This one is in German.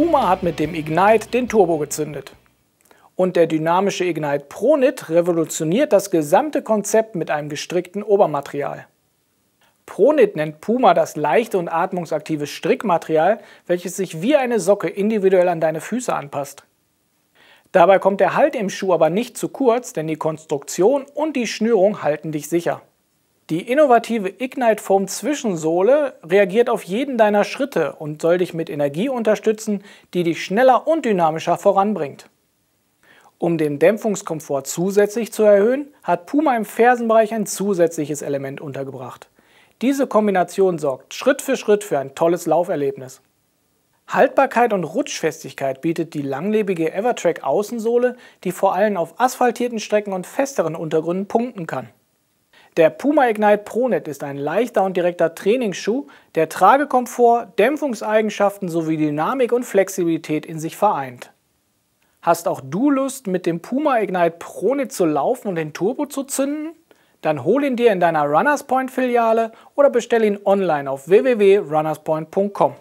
Puma hat mit dem Ignite den Turbo gezündet. Und der dynamische Ignite ProNit revolutioniert das gesamte Konzept mit einem gestrickten Obermaterial. ProNit nennt Puma das leichte und atmungsaktive Strickmaterial, welches sich wie eine Socke individuell an deine Füße anpasst. Dabei kommt der Halt im Schuh aber nicht zu kurz, denn die Konstruktion und die Schnürung halten dich sicher. Die innovative Ignite Foam Zwischensohle reagiert auf jeden deiner Schritte und soll dich mit Energie unterstützen, die dich schneller und dynamischer voranbringt. Um den Dämpfungskomfort zusätzlich zu erhöhen, hat Puma im Fersenbereich ein zusätzliches Element untergebracht. Diese Kombination sorgt Schritt für Schritt für ein tolles Lauferlebnis. Haltbarkeit und Rutschfestigkeit bietet die langlebige Evertrack Außensohle, die vor allem auf asphaltierten Strecken und festeren Untergründen punkten kann. Der Puma Ignite ProNet ist ein leichter und direkter Trainingsschuh, der Tragekomfort, Dämpfungseigenschaften sowie Dynamik und Flexibilität in sich vereint. Hast auch du Lust, mit dem Puma Ignite ProNet zu laufen und den Turbo zu zünden? Dann hol ihn dir in deiner Runners Point Filiale oder bestell ihn online auf www.runnerspoint.com.